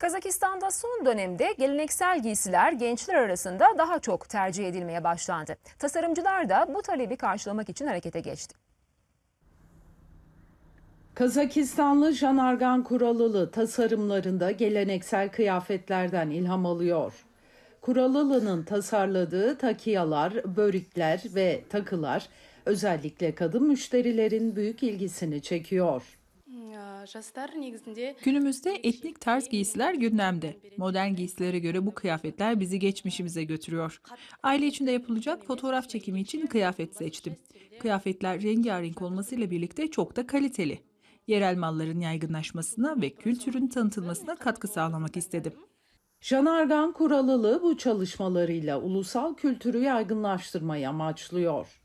Kazakistan'da son dönemde geleneksel giysiler gençler arasında daha çok tercih edilmeye başlandı. Tasarımcılar da bu talebi karşılamak için harekete geçti. Kazakistanlı Janargan Kuralılı tasarımlarında geleneksel kıyafetlerden ilham alıyor. Kuralılı'nın tasarladığı takiyalar, börikler ve takılar özellikle kadın müşterilerin büyük ilgisini çekiyor. Günümüzde etnik tarz şey, giysiler gündemde. Modern giysilere göre bu kıyafetler bizi geçmişimize götürüyor. Aile içinde yapılacak fotoğraf çekimi için kıyafet seçtim. Kıyafetler rengarenk olmasıyla birlikte çok da kaliteli. Yerel malların yaygınlaşmasına ve kültürün tanıtılmasına katkı sağlamak istedim. Janargan Kuralılı bu çalışmalarıyla ulusal kültürü yaygınlaştırmayı amaçlıyor.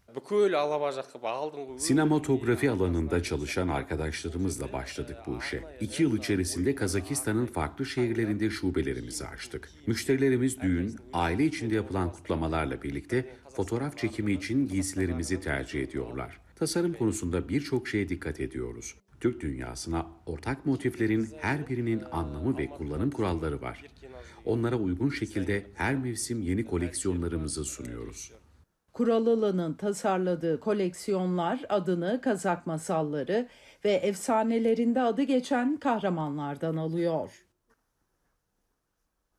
Sinematografi alanında çalışan arkadaşlarımızla başladık bu işe. İki yıl içerisinde Kazakistan'ın farklı şehirlerinde şubelerimizi açtık. Müşterilerimiz düğün, aile içinde yapılan kutlamalarla birlikte fotoğraf çekimi için giysilerimizi tercih ediyorlar. Tasarım konusunda birçok şeye dikkat ediyoruz. Türk dünyasına ortak motiflerin her birinin anlamı ve kullanım kuralları var. Onlara uygun şekilde her mevsim yeni koleksiyonlarımızı sunuyoruz. Kuralılı'nın tasarladığı koleksiyonlar adını Kazak masalları ve efsanelerinde adı geçen kahramanlardan alıyor.